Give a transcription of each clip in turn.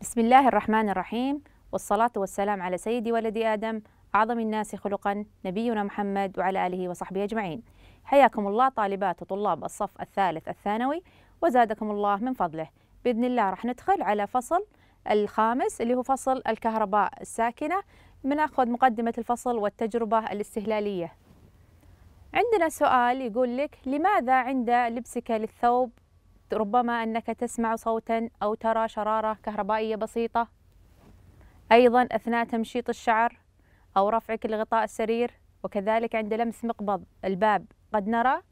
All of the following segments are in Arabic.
بسم الله الرحمن الرحيم والصلاة والسلام على سيدي ولد آدم أعظم الناس خلقا نبينا محمد وعلى آله وصحبه أجمعين حياكم الله طالبات وطلاب الصف الثالث الثانوي وزادكم الله من فضله بإذن الله راح ندخل على فصل الخامس اللي هو فصل الكهرباء الساكنة بناخذ مقدمة الفصل والتجربة الاستهلالية عندنا سؤال يقول لك لماذا عند لبسك للثوب ربما أنك تسمع صوتا أو ترى شرارة كهربائية بسيطة أيضا أثناء تمشيط الشعر أو رفعك لغطاء السرير وكذلك عند لمس مقبض الباب قد نرى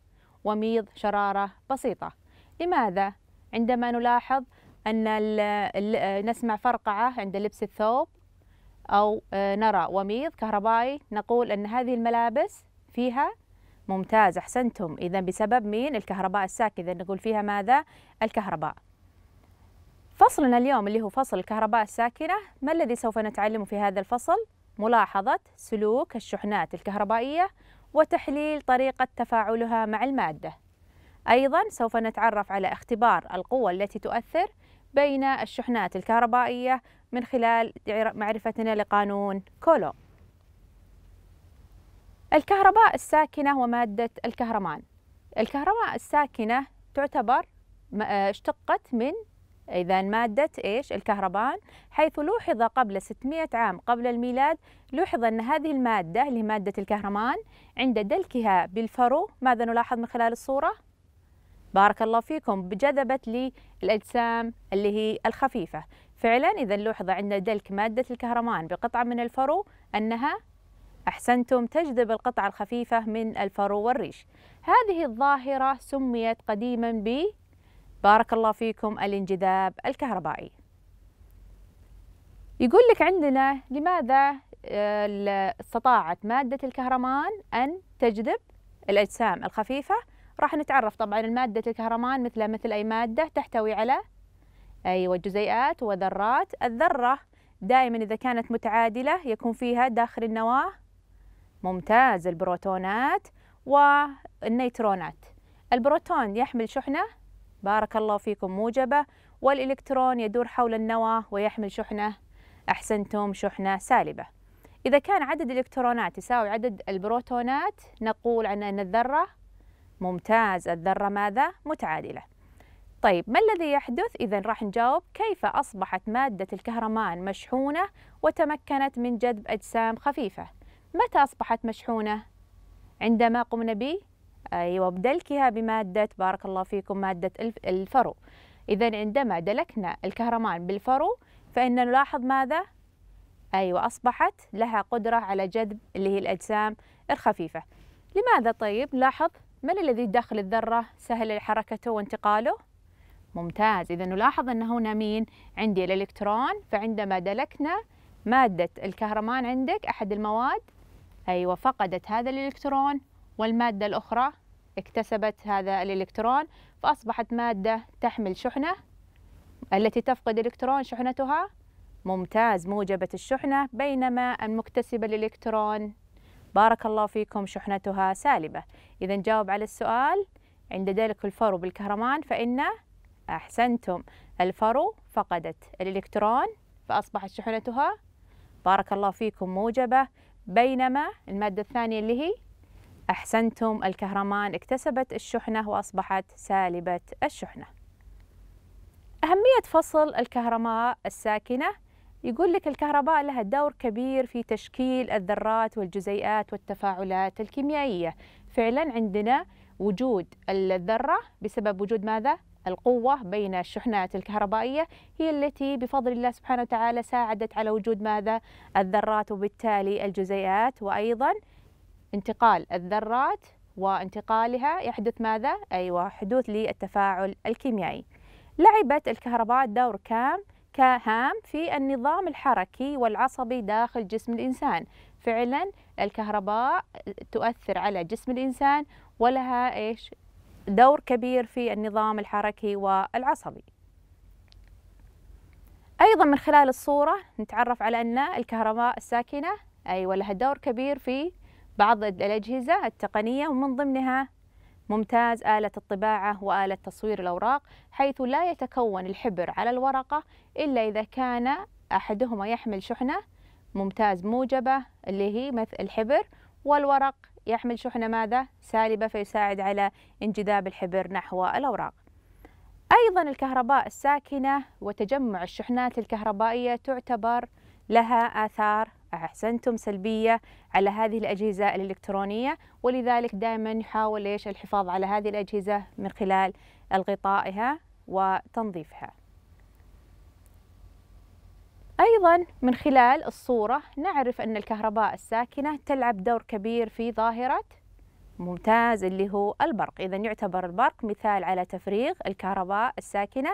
وميض شرارة بسيطة لماذا؟ عندما نلاحظ أن نسمع فرقعة عند لبس الثوب أو آه، نرى وميض كهربائي نقول أن هذه الملابس فيها ممتاز أحسنتم إذا بسبب مين الكهرباء الساكنة نقول فيها ماذا الكهرباء فصلنا اليوم اللي هو فصل الكهرباء الساكنة ما الذي سوف نتعلمه في هذا الفصل ملاحظة سلوك الشحنات الكهربائية وتحليل طريقة تفاعلها مع المادة أيضا سوف نتعرف على اختبار القوة التي تؤثر بين الشحنات الكهربائية من خلال معرفتنا لقانون كولوم الكهرباء الساكنة ومادة الكهرمان الكهرباء الساكنة تعتبر آه، اشتقت من إذا مادة إيش الكهربان حيث لوحظ قبل 600 عام قبل الميلاد لوحظ أن هذه المادة اللي هي مادة الكهرمان عند دلكها بالفرو ماذا نلاحظ من خلال الصورة؟ بارك الله فيكم بجذبت لي الأجسام اللي هي الخفيفة فعلا إذا لوحظ عند دلك مادة الكهرمان بقطعة من الفرو أنها أحسنتم تجذب القطع الخفيفة من الفرو والريش هذه الظاهرة سميت قديما ب بارك الله فيكم الانجذاب الكهربائي يقول لك عندنا لماذا آه، استطاعت مادة الكهرمان أن تجذب الأجسام الخفيفة راح نتعرف طبعا المادة الكهرمان مثل مثل أي مادة تحتوي على أيوة جزيئات وذرات الذرة دائما إذا كانت متعادلة يكون فيها داخل النواة ممتاز البروتونات والنيترونات البروتون يحمل شحنة بارك الله فيكم موجبة والإلكترون يدور حول النواة ويحمل شحنة أحسنتم شحنة سالبة إذا كان عدد الإلكترونات يساوي عدد البروتونات نقول عن أن الذرة ممتاز الذرة ماذا؟ متعادلة طيب ما الذي يحدث؟ إذا راح نجاوب كيف أصبحت مادة الكهرمان مشحونة وتمكنت من جذب أجسام خفيفة؟ متى أصبحت مشحونة؟ عندما قمنا ب أيوة بدلكها بمادة بارك الله فيكم مادة الفرو إذا عندما دلكنا الكهرمان بالفرو فإن نلاحظ ماذا؟ أيوة أصبحت لها قدرة على جذب اللي هي الأجسام الخفيفة لماذا طيب؟ لاحظ من الذي داخل الذرة سهل حركته وانتقاله؟ ممتاز إذا نلاحظ أن هنا مين؟ عندي الإلكترون فعندما دلكنا مادة الكهرمان عندك أحد المواد أيوة فقدت هذا الإلكترون والمادة الأخرى اكتسبت هذا الإلكترون فأصبحت مادة تحمل شحنة التي تفقد إلكترون شحنتها ممتاز موجبة الشحنة بينما المكتسبة الإلكترون بارك الله فيكم شحنتها سالبة إذا جاوب على السؤال عند ذلك الفرو بالكهرمان فإن أحسنتم الفرو فقدت الإلكترون فأصبحت شحنتها بارك الله فيكم موجبة بينما المادة الثانية اللي هي أحسنتم الكهرمان اكتسبت الشحنة وأصبحت سالبة الشحنة أهمية فصل الكهرباء الساكنة يقول لك الكهرباء لها دور كبير في تشكيل الذرات والجزيئات والتفاعلات الكيميائية فعلا عندنا وجود الذرة بسبب وجود ماذا؟ القوة بين الشحنات الكهربائية هي التي بفضل الله سبحانه وتعالى ساعدت على وجود ماذا الذرات وبالتالي الجزيئات وأيضا انتقال الذرات وانتقالها يحدث ماذا؟ أيوة حدوث للتفاعل الكيميائي لعبت الكهرباء دور كام كهام في النظام الحركي والعصبي داخل جسم الإنسان فعلا الكهرباء تؤثر على جسم الإنسان ولها إيش دور كبير في النظام الحركي والعصبي أيضا من خلال الصورة نتعرف على أن الكهرباء الساكنة أيوة لها دور كبير في بعض الأجهزة التقنية ومن ضمنها ممتاز آلة الطباعة وآلة تصوير الأوراق حيث لا يتكون الحبر على الورقة إلا إذا كان أحدهما يحمل شحنة ممتاز موجبة اللي هي مثل الحبر والورق يحمل شحنة ماذا؟ سالبة فيساعد على انجذاب الحبر نحو الأوراق أيضا الكهرباء الساكنة وتجمع الشحنات الكهربائية تعتبر لها آثار أحسنتم سلبية على هذه الأجهزة الإلكترونية ولذلك دائما نحاول الحفاظ على هذه الأجهزة من خلال الغطائها وتنظيفها أيضا من خلال الصورة نعرف أن الكهرباء الساكنة تلعب دور كبير في ظاهرة ممتاز اللي هو البرق إذا يعتبر البرق مثال على تفريغ الكهرباء الساكنة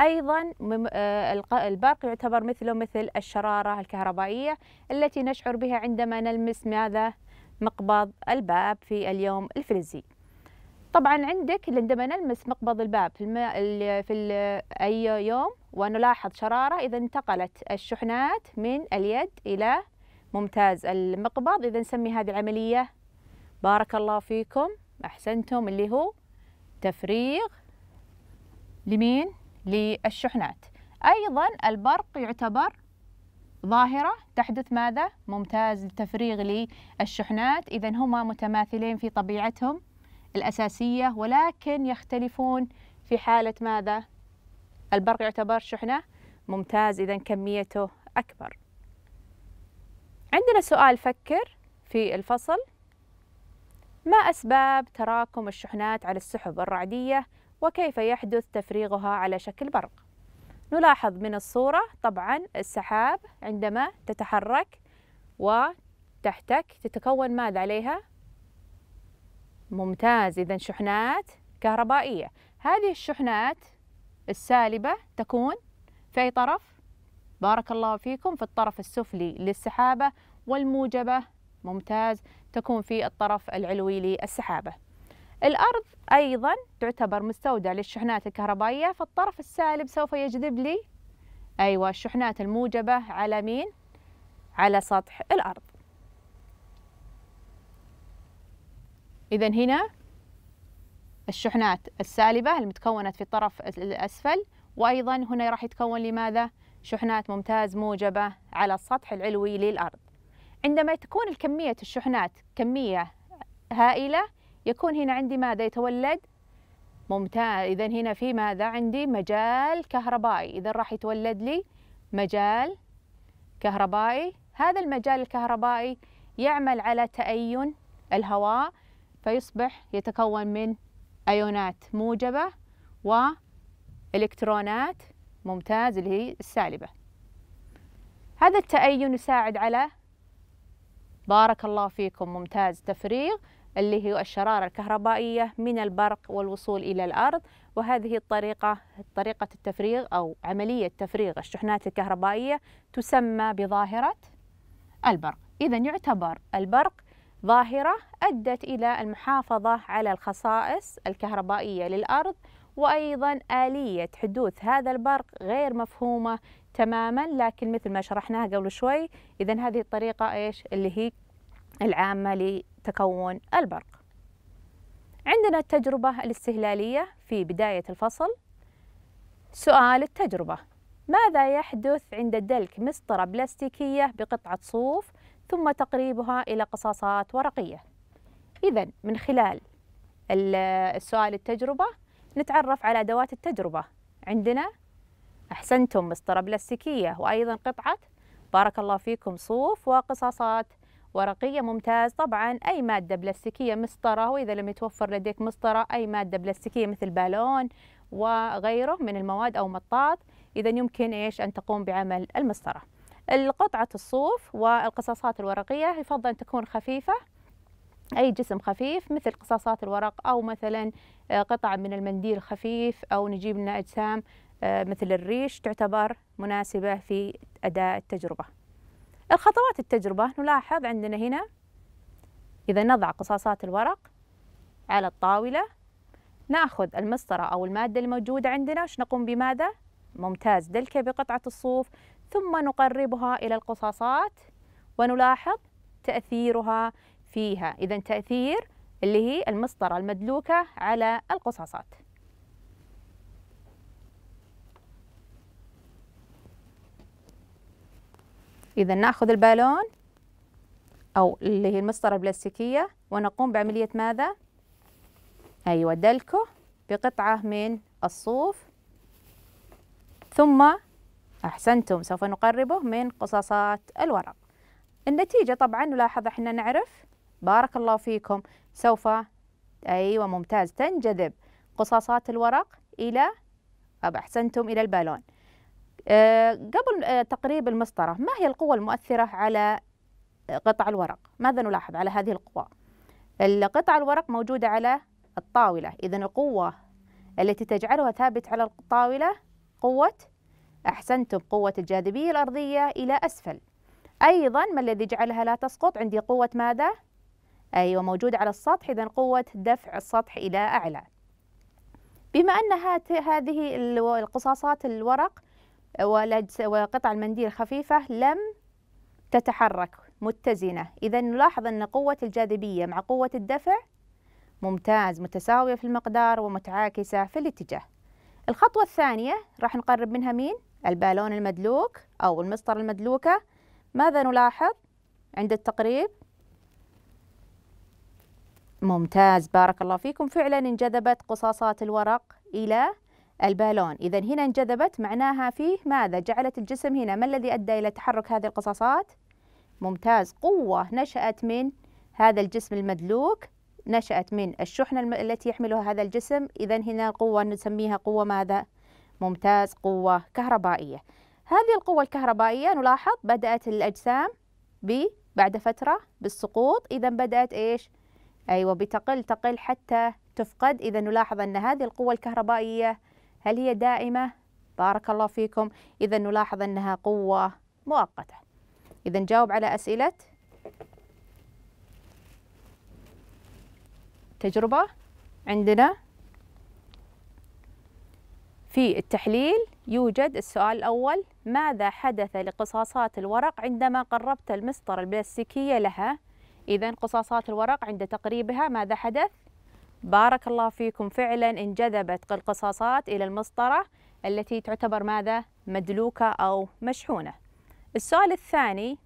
أيضا آه، البرق يعتبر مثله مثل الشرارة الكهربائية التي نشعر بها عندما نلمس ماذا مقبض الباب في اليوم الفلزي طبعا عندك عندما نلمس مقبض الباب في, الم... في أي يوم ونلاحظ شرارة إذا انتقلت الشحنات من اليد إلى ممتاز المقبض إذا نسمي هذه العملية بارك الله فيكم أحسنتم اللي هو تفريغ لمين؟ للشحنات أيضا البرق يعتبر ظاهرة تحدث ماذا؟ ممتاز لتفريغ للشحنات إذا هما متماثلين في طبيعتهم الأساسية ولكن يختلفون في حالة ماذا؟ البرق يعتبر شحنة ممتاز إذا كميته أكبر عندنا سؤال فكر في الفصل ما أسباب تراكم الشحنات على السحب الرعدية وكيف يحدث تفريغها على شكل برق نلاحظ من الصورة طبعا السحاب عندما تتحرك وتحتك تتكون ماذا عليها؟ ممتاز إذا شحنات كهربائية هذه الشحنات السالبة تكون في أي طرف؟ بارك الله فيكم في الطرف السفلي للسحابة والموجبة ممتاز تكون في الطرف العلوي للسحابة الأرض أيضا تعتبر مستودع للشحنات الكهربائية فالطرف السالب سوف يجذب لي أيوة الشحنات الموجبة على مين؟ على سطح الأرض إذا هنا الشحنات السالبة المتكونة في الطرف الأسفل وأيضا هنا راح يتكون لماذا شحنات ممتاز موجبة على السطح العلوي للأرض عندما تكون الكمية الشحنات كمية هائلة يكون هنا عندي ماذا يتولد؟ ممتاز إذا هنا في ماذا عندي مجال كهربائي إذا راح يتولد لي مجال كهربائي هذا المجال الكهربائي يعمل على تأين الهواء فيصبح يتكون من أيونات موجبة وإلكترونات ممتاز اللي هي السالبة هذا التأين يساعد على بارك الله فيكم ممتاز تفريغ اللي هي الشرارة الكهربائية من البرق والوصول إلى الأرض وهذه الطريقة طريقة التفريغ أو عملية تفريغ الشحنات الكهربائية تسمى بظاهرة البرق إذا يعتبر البرق ظاهرة أدت إلى المحافظة على الخصائص الكهربائية للأرض وأيضا آلية حدوث هذا البرق غير مفهومة تماما لكن مثل ما شرحناها قبل شوي إذا هذه الطريقة إيش اللي هي العامة لتكون البرق عندنا التجربة الاستهلالية في بداية الفصل سؤال التجربة ماذا يحدث عند دلك مسطرة بلاستيكية بقطعة صوف ثم تقريبها إلى قصاصات ورقية إذا من خلال السؤال التجربة نتعرف على أدوات التجربة عندنا أحسنتم مسطرة بلاستيكية وأيضا قطعة بارك الله فيكم صوف وقصاصات ورقية ممتاز طبعا أي مادة بلاستيكية مسطرة وإذا لم يتوفر لديك مسطرة أي مادة بلاستيكية مثل بالون وغيره من المواد أو مطاط إذا يمكن إيش أن تقوم بعمل المسطرة قطعة الصوف والقصاصات الورقية يفضل أن تكون خفيفة أي جسم خفيف مثل قصاصات الورق أو مثلا آه، قطع من المنديل خفيف أو نجيب لنا أجسام آه، مثل الريش تعتبر مناسبة في أداء التجربة الخطوات التجربة نلاحظ عندنا هنا إذا نضع قصاصات الورق على الطاولة نأخذ المسطرة أو المادة الموجودة عندنا وش نقوم بماذا؟ ممتاز دلكة بقطعة الصوف ثم نقربها إلى القصاصات ونلاحظ تأثيرها فيها إذا تأثير اللي هي المسطرة المدلوكة على القصاصات إذا نأخذ البالون أو اللي هي المسطرة البلاستيكية ونقوم بعملية ماذا؟ أيوة دلكه بقطعة من الصوف ثم أحسنتم سوف نقربه من قصاصات الورق النتيجة طبعا نلاحظ احنا نعرف بارك الله فيكم سوف أيوة ممتاز تنجذب قصاصات الورق إلى أب أحسنتم إلى البالون أه قبل آه، تقريب المسطرة ما هي القوة المؤثرة على قطع الورق ماذا نلاحظ على هذه القوى قطع الورق موجودة على الطاولة إذا القوة التي تجعلها ثابت على الطاولة قوة أحسنتم قوة الجاذبية الأرضية إلى أسفل أيضا ما الذي جعلها لا تسقط عندي قوة ماذا؟ أيوة موجودة على السطح إذا قوة دفع السطح إلى أعلى بما أن هذه القصاصات الورق وقطع المنديل خفيفة لم تتحرك متزنة إذا نلاحظ أن قوة الجاذبية مع قوة الدفع ممتاز متساوية في المقدار ومتعاكسة في الاتجاه الخطوة الثانية راح نقرب منها مين؟ البالون المدلوك أو المسطرة المدلوكة ماذا نلاحظ عند التقريب؟ ممتاز بارك الله فيكم فعلا انجذبت قصاصات الورق إلى البالون إذا هنا انجذبت معناها فيه ماذا؟ جعلت الجسم هنا ما الذي أدى إلى تحرك هذه القصاصات؟ ممتاز قوة نشأت من هذا الجسم المدلوك نشأت من الشحنة التي يحملها هذا الجسم إذا هنا قوة نسميها قوة ماذا؟ ممتاز قوة كهربائية هذه القوة الكهربائية نلاحظ بدأت الأجسام ب بعد فترة بالسقوط إذا بدأت إيش؟ أيوة بتقل تقل حتى تفقد إذا نلاحظ أن هذه القوة الكهربائية هل هي دائمة؟ بارك الله فيكم إذا نلاحظ أنها قوة مؤقتة إذا جاوب على أسئلة تجربة عندنا في التحليل يوجد السؤال الأول ماذا حدث لقصاصات الورق عندما قربت المسطرة البلاستيكية لها؟ إذا قصاصات الورق عند تقريبها ماذا حدث؟ بارك الله فيكم فعلا انجذبت القصاصات إلى المسطرة التي تعتبر ماذا؟ مدلوكة أو مشحونة. السؤال الثاني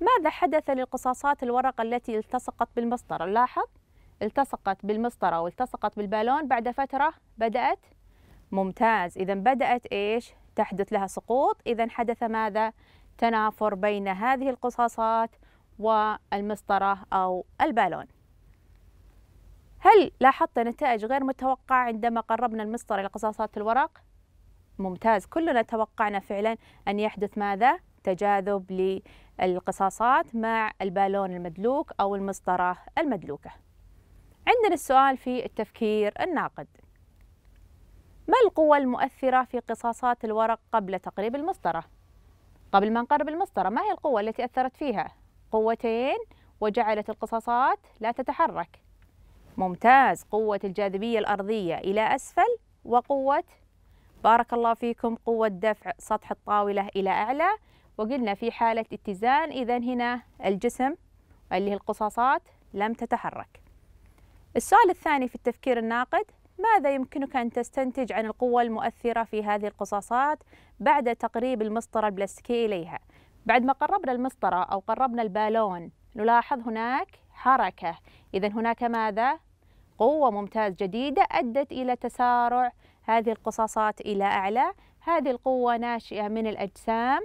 ماذا حدث للقصاصات الورق التي التصقت بالمسطرة؟ لاحظ التصقت بالمسطره والتصقت بالبالون بعد فتره بدات ممتاز اذا بدات ايش تحدث لها سقوط اذا حدث ماذا تنافر بين هذه القصاصات والمسطره او البالون هل لاحظت نتائج غير متوقعه عندما قربنا المسطره الى قصاصات الورق ممتاز كلنا توقعنا فعلا ان يحدث ماذا تجاذب للقصاصات مع البالون المدلوك او المسطره المدلوكه عندنا السؤال في التفكير الناقد ما القوى المؤثرة في قصاصات الورق قبل تقريب المسطرة؟ قبل ما نقرب المسطرة ما هي القوة التي أثرت فيها؟ قوتين وجعلت القصاصات لا تتحرك ممتاز قوة الجاذبية الأرضية إلى أسفل وقوة بارك الله فيكم قوة دفع سطح الطاولة إلى أعلى وقلنا في حالة اتزان إذا هنا الجسم اللي هي القصاصات لم تتحرك السؤال الثاني في التفكير الناقد ماذا يمكنك أن تستنتج عن القوة المؤثرة في هذه القصاصات بعد تقريب المسطرة البلاستيكية إليها بعد ما قربنا المسطرة أو قربنا البالون نلاحظ هناك حركة إذا هناك ماذا؟ قوة ممتاز جديدة أدت إلى تسارع هذه القصاصات إلى أعلى هذه القوة ناشئة من الأجسام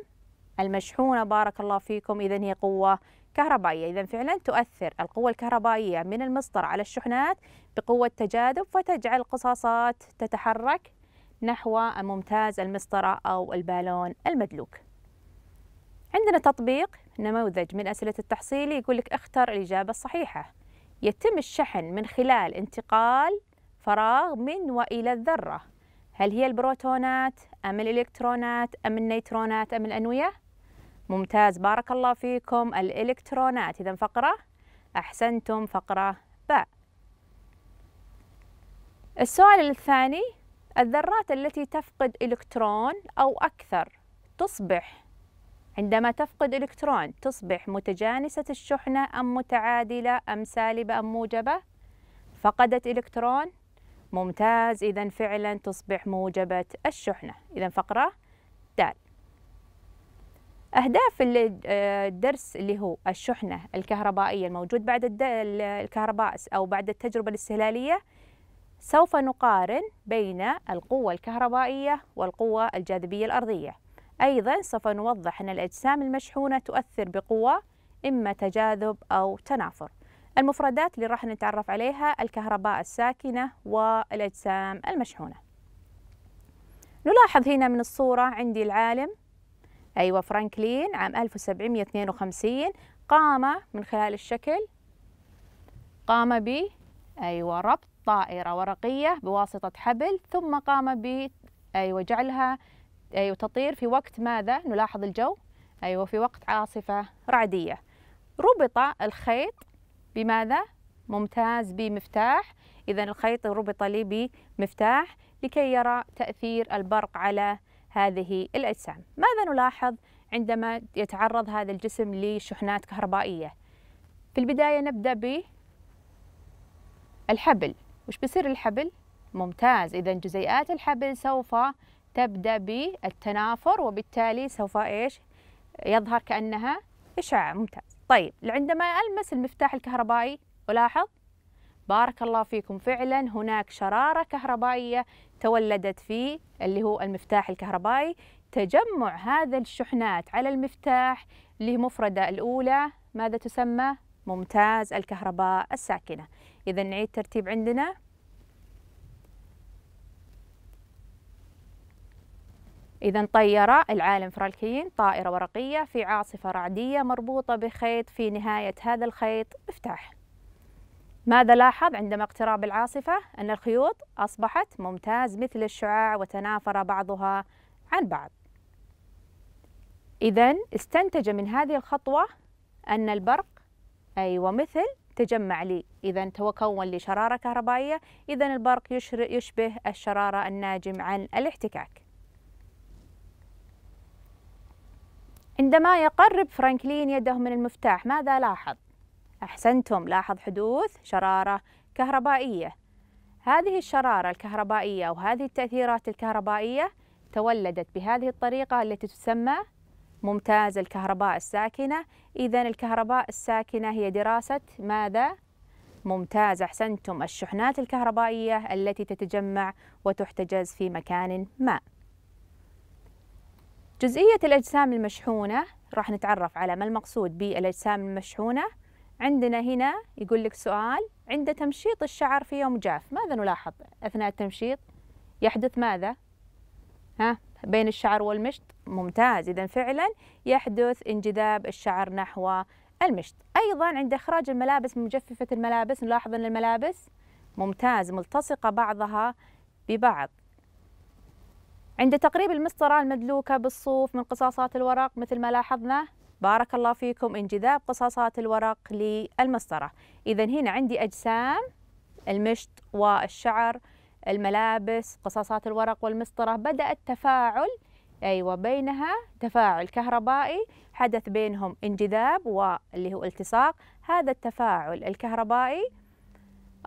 المشحونة بارك الله فيكم إذا هي قوة كهربائية إذا فعلا تؤثر القوة الكهربائية من المسطر على الشحنات بقوة تجاذب فتجعل القصاصات تتحرك نحو ممتاز المسطرة أو البالون المدلوك عندنا تطبيق نموذج من أسئلة التحصيل يقول لك اختر الإجابة الصحيحة يتم الشحن من خلال انتقال فراغ من وإلى الذرة هل هي البروتونات أم الإلكترونات أم النيترونات أم الأنوية؟ ممتاز بارك الله فيكم الإلكترونات إذا فقرة أحسنتم فقرة باء السؤال الثاني الذرات التي تفقد إلكترون أو أكثر تصبح عندما تفقد إلكترون تصبح متجانسة الشحنة أم متعادلة أم سالبة أم موجبة فقدت إلكترون ممتاز إذا فعلا تصبح موجبة الشحنة إذا فقرة دال أهداف الدرس اللي هو الشحنة الكهربائية الموجود بعد الكهرباء أو بعد التجربة الاستهلالية سوف نقارن بين القوة الكهربائية والقوة الجاذبية الأرضية أيضا سوف نوضح أن الأجسام المشحونة تؤثر بقوة إما تجاذب أو تنافر المفردات اللي راح نتعرف عليها الكهرباء الساكنة والأجسام المشحونة نلاحظ هنا من الصورة عندي العالم أيوة فرانكلين عام 1752 قام من خلال الشكل قام ب أيوة ربط طائرة ورقية بواسطة حبل ثم قام ب أيوة جعلها أيوة تطير في وقت ماذا نلاحظ الجو أيوة في وقت عاصفة رعدية ربط الخيط بماذا ممتاز بمفتاح إذا الخيط ربط لي بمفتاح لكي يرى تأثير البرق على هذه الأجسام ماذا نلاحظ عندما يتعرض هذا الجسم لشحنات كهربائية في البداية نبدأ بالحبل وش بيصير الحبل؟ ممتاز إذا جزيئات الحبل سوف تبدأ بالتنافر وبالتالي سوف إيش يظهر كأنها إشعاع ممتاز طيب عندما ألمس المفتاح الكهربائي ألاحظ بارك الله فيكم فعلا هناك شرارة كهربائية تولدت في اللي هو المفتاح الكهربائي تجمع هذا الشحنات على المفتاح لمفردة الأولى ماذا تسمى؟ ممتاز الكهرباء الساكنة إذا نعيد ترتيب عندنا إذا طير العالم فرالكين طائرة ورقية في عاصفة رعدية مربوطة بخيط في نهاية هذا الخيط مفتاح ماذا لاحظ عندما اقتراب العاصفة؟ أن الخيوط أصبحت ممتاز مثل الشعاع وتنافر بعضها عن بعض إذا استنتج من هذه الخطوة أن البرق أيوة مثل تجمع لي إذا توكون لشرارة كهربائية إذا البرق يشبه الشرارة الناجم عن الاحتكاك عندما يقرب فرانكلين يده من المفتاح ماذا لاحظ؟ أحسنتم لاحظ حدوث شرارة كهربائية هذه الشرارة الكهربائية وهذه التأثيرات الكهربائية تولدت بهذه الطريقة التي تسمى ممتاز الكهرباء الساكنة إذا الكهرباء الساكنة هي دراسة ماذا؟ ممتاز أحسنتم الشحنات الكهربائية التي تتجمع وتحتجز في مكان ما جزئية الأجسام المشحونة راح نتعرف على ما المقصود بالأجسام المشحونة عندنا هنا يقول لك سؤال عند تمشيط الشعر في يوم جاف ماذا نلاحظ أثناء التمشيط يحدث ماذا ها بين الشعر والمشط ممتاز إذا فعلا يحدث انجذاب الشعر نحو المشط أيضا عند إخراج الملابس من مجففة الملابس نلاحظ أن الملابس ممتاز ملتصقة بعضها ببعض عند تقريب المسطرة المدلوكة بالصوف من قصاصات الورق مثل ما لاحظنا بارك الله فيكم انجذاب قصاصات الورق للمسطرة إذا هنا عندي أجسام المشط والشعر الملابس قصاصات الورق والمسطرة بدأ التفاعل أيوة بينها تفاعل كهربائي حدث بينهم انجذاب واللي هو التصاق هذا التفاعل الكهربائي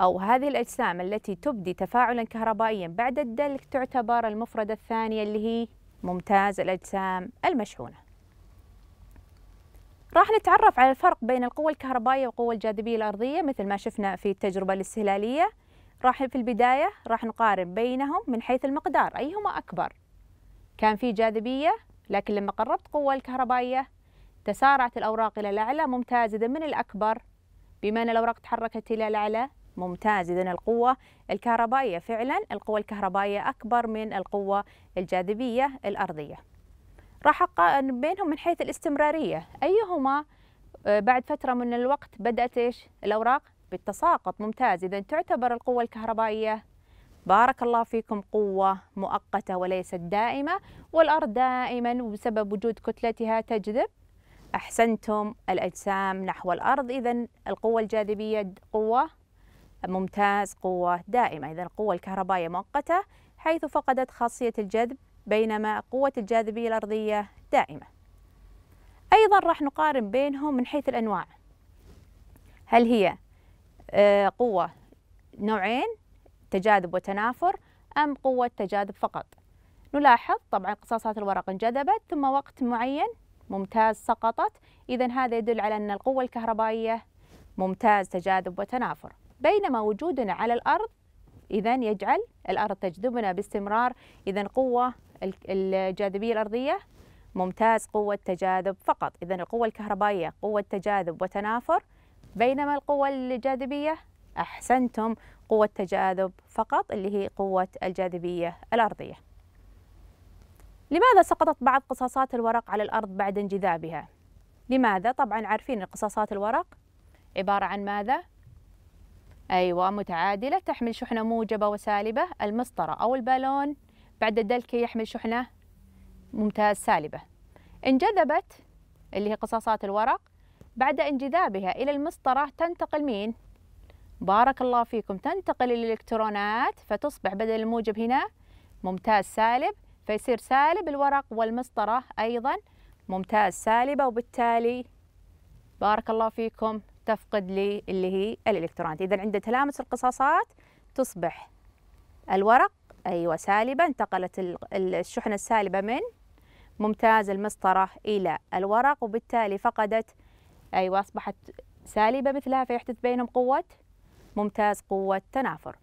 أو هذه الأجسام التي تبدي تفاعلا كهربائيا بعد الدلك تعتبر المفردة الثانية اللي هي ممتاز الأجسام المشحونة راح نتعرف على الفرق بين القوة الكهربائية والقوة الجاذبية الأرضية مثل ما شفنا في التجربة الاستهلالية راح في البداية راح نقارن بينهم من حيث المقدار أيهما أكبر كان في جاذبية لكن لما قربت قوة الكهربائية تسارعت الأوراق إلى الأعلى ممتاز إذا من الأكبر بما أن الأوراق تحركت إلى الأعلى ممتاز إذا القوة الكهربائية فعلا القوة الكهربائية أكبر من القوة الجاذبية الأرضية راح أقارن بينهم من حيث الاستمرارية أيهما آه، بعد فترة من الوقت بدأت إيش الأوراق بالتساقط ممتاز إذا تعتبر القوة الكهربائية بارك الله فيكم قوة مؤقتة وليست دائمة والأرض دائما بسبب وجود كتلتها تجذب أحسنتم الأجسام نحو الأرض إذا القوة الجاذبية قوة ممتاز قوة دائمة إذا القوة الكهربائية مؤقتة حيث فقدت خاصية الجذب بينما قوة الجاذبية الأرضية دائمة أيضا راح نقارن بينهم من حيث الأنواع هل هي آه، قوة نوعين تجاذب وتنافر أم قوة تجاذب فقط نلاحظ طبعا قصاصات الورق انجذبت ثم وقت معين ممتاز سقطت إذا هذا يدل على أن القوة الكهربائية ممتاز تجاذب وتنافر بينما وجودنا على الأرض إذا يجعل الأرض تجذبنا باستمرار إذا قوة الجاذبية الأرضية ممتاز قوة تجاذب فقط إذا القوة الكهربائية قوة تجاذب وتنافر بينما القوة الجاذبية أحسنتم قوة تجاذب فقط اللي هي قوة الجاذبية الأرضية لماذا سقطت بعض قصاصات الورق على الأرض بعد انجذابها؟ لماذا؟ طبعا عارفين قصاصات الورق عبارة عن ماذا؟ أيوة متعادلة تحمل شحنة موجبة وسالبة المسطرة أو البالون بعد الدلك يحمل شحنة ممتاز سالبة انجذبت اللي هي قصاصات الورق بعد انجذابها إلى المسطرة تنتقل مين؟ بارك الله فيكم تنتقل الإلكترونات فتصبح بدل الموجب هنا ممتاز سالب فيصير سالب الورق والمسطرة أيضا ممتاز سالبة وبالتالي بارك الله فيكم تفقد لي اللي هي الإلكترونات إذا عند تلامس القصاصات تصبح الورق أيوة سالبة انتقلت الشحنة السالبة من ممتاز المسطرة إلى الورق وبالتالي فقدت أيوة أصبحت سالبة مثلها فيحدث بينهم قوة ممتاز قوة تنافر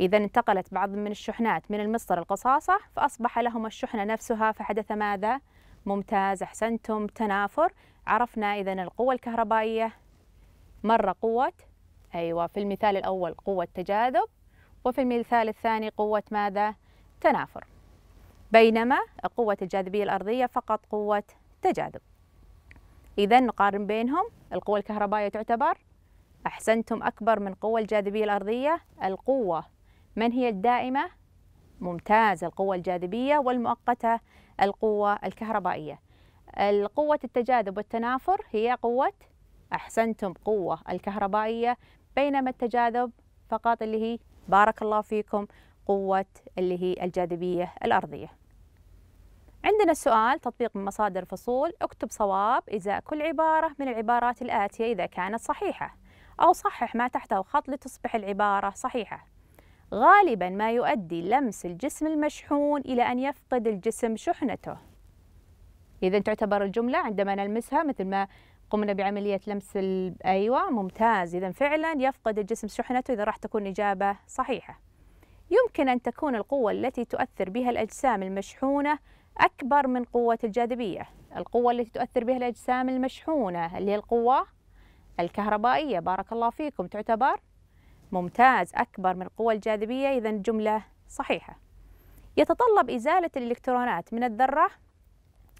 إذا انتقلت بعض من الشحنات من المسطر القصاصة فأصبح لهم الشحنة نفسها فحدث ماذا؟ ممتاز أحسنتم تنافر عرفنا إذا القوة الكهربائية مرة قوة أيوة في المثال الأول قوة تجاذب وفي المثال الثاني قوة ماذا؟ تنافر بينما قوة الجاذبية الأرضية فقط قوة تجاذب إذا نقارن بينهم القوة الكهربائية تعتبر أحسنتم أكبر من قوة الجاذبية الأرضية القوة من هي الدائمة؟ ممتاز القوة الجاذبية والمؤقتة القوة الكهربائية القوة التجاذب والتنافر هي قوة أحسنتم قوة الكهربائية بينما التجاذب فقط اللي هي بارك الله فيكم قوة اللي هي الجاذبية الأرضية عندنا السؤال تطبيق من مصادر فصول اكتب صواب إزاء كل عبارة من العبارات الآتية إذا كانت صحيحة أو صحح ما تحته خط لتصبح العبارة صحيحة غالبا ما يؤدي لمس الجسم المشحون إلى أن يفقد الجسم شحنته إذا تعتبر الجملة عندما نلمسها مثل ما قمنا بعملية لمس أيوة ممتاز إذا فعلا يفقد الجسم شحنته إذا راح تكون إجابة صحيحة يمكن أن تكون القوة التي تؤثر بها الأجسام المشحونة أكبر من قوة الجاذبية القوة التي تؤثر بها الأجسام المشحونة اللي هي القوة الكهربائية بارك الله فيكم تعتبر ممتاز أكبر من القوة الجاذبية إذا جملة صحيحة يتطلب إزالة الإلكترونات من الذرة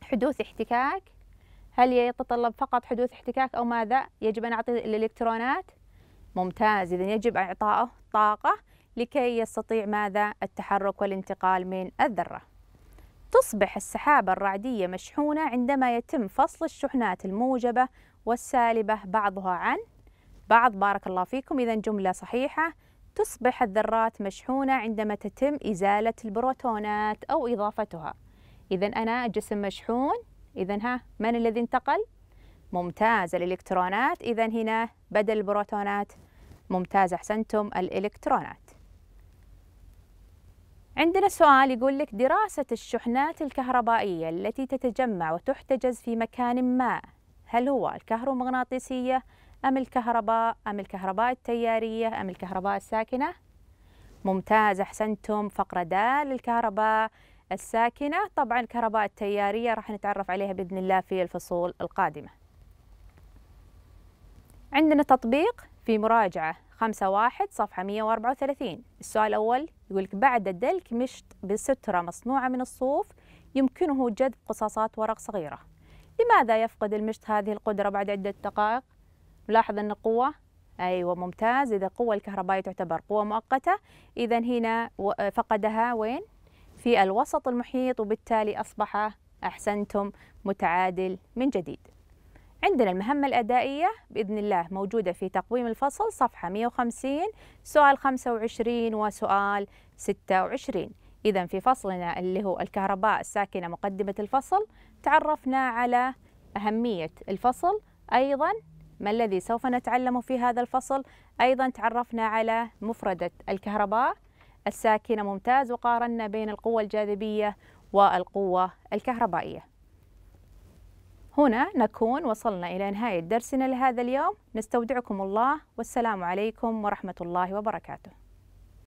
حدوث احتكاك هل يتطلب فقط حدوث احتكاك أو ماذا؟ يجب أن أعطي الإلكترونات ممتاز إذا يجب إعطائه طاقة لكي يستطيع ماذا؟ التحرك والانتقال من الذرة تصبح السحابة الرعدية مشحونة عندما يتم فصل الشحنات الموجبة والسالبة بعضها عن بعض بارك الله فيكم إذا جملة صحيحة تصبح الذرات مشحونة عندما تتم إزالة البروتونات أو إضافتها إذا أنا جسم مشحون إذا ها من الذي انتقل؟ ممتاز الإلكترونات إذا هنا بدل البروتونات ممتاز أحسنتم الإلكترونات عندنا سؤال يقول لك دراسة الشحنات الكهربائية التي تتجمع وتحتجز في مكان ما هل هو الكهرومغناطيسية أم الكهرباء أم الكهرباء التيارية أم الكهرباء الساكنة؟ ممتاز أحسنتم فقرة دال للكهرباء الساكنة طبعا الكهرباء التيارية راح نتعرف عليها بإذن الله في الفصول القادمة عندنا تطبيق في مراجعة 5 واحد صفحة 134 السؤال الأول يقولك بعد دلك مشط بسترة مصنوعة من الصوف يمكنه جذب قصاصات ورق صغيرة لماذا يفقد المشط هذه القدرة بعد عدة دقائق؟ نلاحظ أن القوة أيوة ممتاز إذا القوة الكهربائية تعتبر قوة مؤقتة إذا هنا فقدها وين؟ في الوسط المحيط وبالتالي أصبح أحسنتم متعادل من جديد عندنا المهمة الأدائية بإذن الله موجودة في تقويم الفصل صفحة 150 سؤال 25 وسؤال 26 إذا في فصلنا اللي هو الكهرباء الساكنة مقدمة الفصل تعرفنا على أهمية الفصل أيضا ما الذي سوف نتعلمه في هذا الفصل أيضا تعرفنا على مفردة الكهرباء الساكنة ممتاز وقارنا بين القوة الجاذبية والقوة الكهربائية هنا نكون وصلنا إلى نهاية درسنا لهذا اليوم نستودعكم الله والسلام عليكم ورحمة الله وبركاته